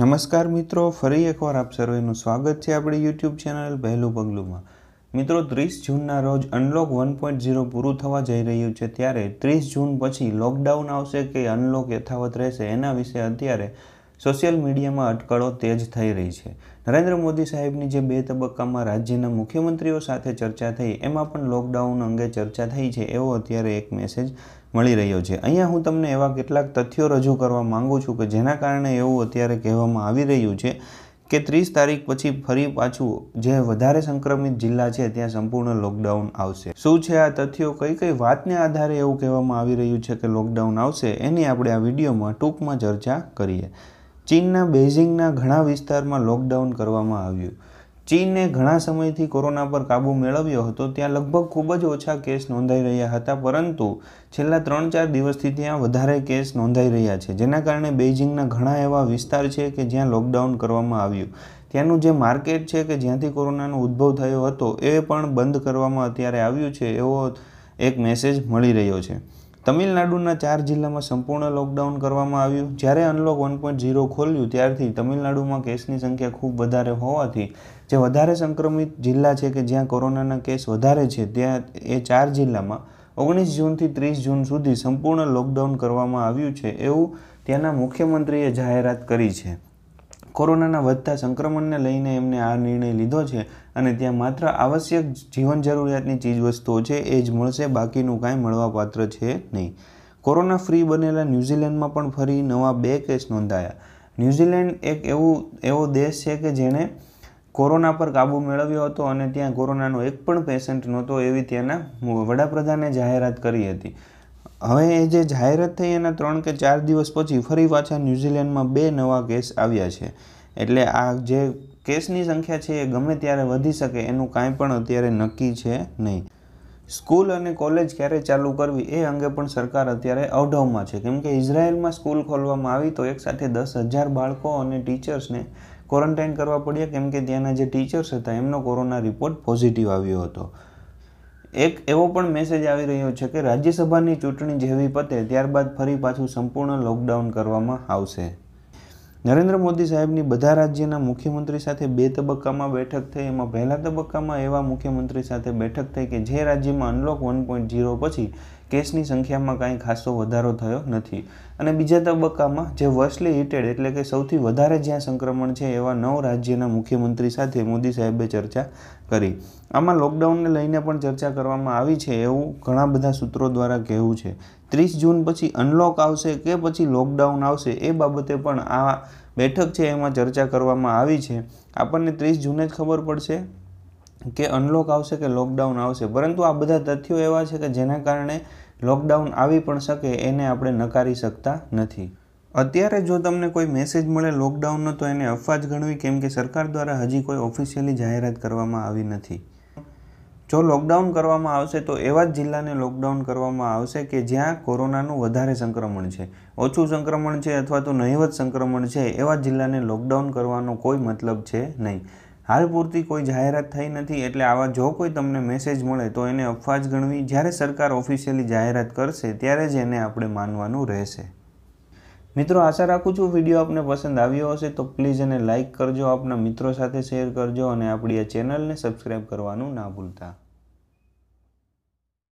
નમસ્કાર મિત્રો ફરી એકવાર આપ સર્વેનું સ્વાગત છે આપણી યુટ્યુબ ચેનલ પહેલું પગલુંમાં મિત્રો ત્રીસ જૂનના રોજ અનલોક વન પોઈન્ટ ઝીરો પૂરું થવા જઈ રહ્યું છે ત્યારે ત્રીસ જૂન પછી લોકડાઉન આવશે કે અનલોક યથાવત રહેશે એના વિશે અત્યારે સોશિયલ મીડિયામાં અટકળો તેજ થઈ રહી છે નરેન્દ્ર મોદી સાહેબની જે બે તબક્કામાં રાજ્યના મુખ્યમંત્રીઓ સાથે ચર્ચા થઈ એમાં પણ લોકડાઉન અંગે ચર્ચા થઈ છે એવો અત્યારે એક મેસેજ મળી રહ્યો છે અહીંયા હું તમને એવા કેટલાક તથ્યો રજૂ કરવા માગું છું કે જેના કારણે એવું અત્યારે કહેવામાં આવી રહ્યું છે કે ત્રીસ તારીખ પછી ફરી પાછું જે વધારે સંક્રમિત જિલ્લા છે ત્યાં સંપૂર્ણ લોકડાઉન આવશે શું છે આ તથ્યો કઈ કઈ વાતને આધારે એવું કહેવામાં આવી રહ્યું છે કે લોકડાઉન આવશે એની આપણે આ વિડીયોમાં ટૂંકમાં ચર્ચા કરીએ ચીનના બેઇઝિંગના ઘણા વિસ્તારમાં લોકડાઉન કરવામાં આવ્યું ચીને ઘણા સમયથી કોરોના પર કાબૂ મેળવ્યો હતો ત્યાં લગભગ ખૂબ જ ઓછા કેસ નોંધાઈ રહ્યા હતા પરંતુ છેલ્લા ત્રણ ચાર દિવસથી ત્યાં વધારે કેસ નોંધાઈ રહ્યા છે જેના કારણે બેઇઝિંગના ઘણા એવા વિસ્તાર છે કે જ્યાં લોકડાઉન કરવામાં આવ્યું ત્યાંનું જે માર્કેટ છે કે જ્યાંથી કોરોનાનો ઉદ્ભવ થયો હતો એ પણ બંધ કરવામાં અત્યારે આવ્યું છે એવો એક મેસેજ મળી રહ્યો છે તમિલનાડુના ચાર જિલ્લામાં સંપૂર્ણ લોકડાઉન કરવામાં આવ્યું જ્યારે અનલોક વન પોઈન્ટ ઝીરો ખોલ્યું ત્યારથી તમિલનાડુમાં કેસની સંખ્યા ખૂબ વધારે હોવાથી જે વધારે સંક્રમિત જિલ્લા છે કે જ્યાં કોરોનાના કેસ વધારે છે ત્યાં એ ચાર જિલ્લામાં ઓગણીસ જૂનથી ત્રીસ જૂન સુધી સંપૂર્ણ લોકડાઉન કરવામાં આવ્યું છે એવું ત્યાંના મુખ્યમંત્રીએ જાહેરાત કરી છે કોરોનાના વધતા સંક્રમણને લઈને એમને આ નિર્ણય લીધો છે અને ત્યાં માત્ર આવશ્યક જીવન જરૂરિયાતની ચીજવસ્તુઓ છે એ જ મળશે બાકીનું કાંઈ મળવાપાત્ર છે નહીં કોરોના ફ્રી બનેલા ન્યૂઝીલેન્ડમાં પણ ફરી નવા બે કેસ નોંધાયા ન્યૂઝીલેન્ડ એક એવું એવો દેશ છે કે જેણે કોરોના પર કાબૂ મેળવ્યો હતો અને ત્યાં કોરોનાનો એક પણ પેશન્ટ નહોતો એવી ત્યાંના વડાપ્રધાને જાહેરાત કરી હતી હવે એ જે જાહેરાત થઈ એના ત્રણ કે ચાર દિવસ પછી ફરી પાછા ન્યૂઝીલેન્ડમાં બે નવા કેસ આવ્યા છે એટલે આ જે કેસની સંખ્યા છે એ ગમે ત્યારે વધી શકે એનું કાંઈ પણ અત્યારે નક્કી છે નહીં સ્કૂલ અને કોલેજ ક્યારે ચાલુ કરવી એ અંગે પણ સરકાર અત્યારે અવઢવમાં છે કેમ કે ઇઝરાયલમાં સ્કૂલ ખોલવામાં આવી તો એકસાથે દસ હજાર બાળકો અને ટીચર્સને ક્વોરન્ટાઇન કરવા પડ્યા કેમ કે ત્યાંના જે ટીચર્સ હતા એમનો કોરોના રિપોર્ટ પોઝિટિવ આવ્યો હતો એક એવો પણ મેસેજ આવી રહ્યો છે કે રાજ્યસભાની ચૂંટણી જેવી પતે ત્યારબાદ ફરી પાછું સંપૂર્ણ લોકડાઉન કરવામાં આવશે નરેન્દ્ર મોદી સાહેબની બધા રાજ્યના મુખ્યમંત્રી સાથે બે તબક્કામાં બેઠક થઈ એમાં પહેલા તબક્કામાં એવા મુખ્યમંત્રી સાથે બેઠક થઈ કે જે રાજ્યમાં અનલોક વન પોઈન્ટ જીરો પછી કેસની સંખ્યામાં કાંઈ ખાસો વધારો થયો નથી અને બીજા તબક્કામાં જે વર્ષલી હિટેડ એટલે કે સૌથી વધારે જ્યાં સંક્રમણ છે એવા નવ રાજ્યના મુખ્યમંત્રી સાથે મોદી સાહેબે ચર્ચા કરી આમાં લોકડાઉનને લઈને પણ ચર્ચા કરવામાં આવી છે એવું ઘણા બધા સૂત્રો દ્વારા કહેવું છે ત્રીસ જૂન પછી અનલોક આવશે કે પછી લોકડાઉન આવશે એ બાબતે પણ આ બેઠક છે એમાં ચર્ચા કરવામાં આવી છે આપણને ત્રીસ જૂને જ ખબર પડશે કે અનલોક આવશે કે લોકડાઉન આવશે પરંતુ આ બધા તથ્યો એવા છે કે જેના કારણે લોકડાઉન આવી પણ શકે એને આપણે નકારી શકતા નથી અત્યારે જો તમને કોઈ મેસેજ મળે લોકડાઉનનો તો એને અફવા જ ગણવી કેમ કે સરકાર દ્વારા હજી કોઈ ઓફિશિયલી જાહેરાત કરવામાં આવી નથી જો લોકડાઉન કરવામાં આવશે તો એવા જ જિલ્લાને લોકડાઉન કરવામાં આવશે કે જ્યાં કોરોનાનું વધારે સંક્રમણ છે ઓછું સંક્રમણ છે અથવા તો નહિવત સંક્રમણ છે એવા જિલ્લાને લોકડાઉન કરવાનો કોઈ મતલબ છે નહીં હાલ પૂરતી કોઈ જાહેરાત થઈ નથી એટલે આવા જો કોઈ તમને મેસેજ મળે તો એને અફવાજ ગણવી જ્યારે સરકાર ઓફિશિયલી જાહેરાત કરશે ત્યારે જ એને આપણે માનવાનું રહેશે મિત્રો આશા રાખું છું વિડીયો આપને પસંદ આવ્યો હશે તો પ્લીઝ એને લાઇક કરજો આપના મિત્રો સાથે શેર કરજો અને આપણી આ ચેનલને સબસ્ક્રાઈબ કરવાનું ના ભૂલતા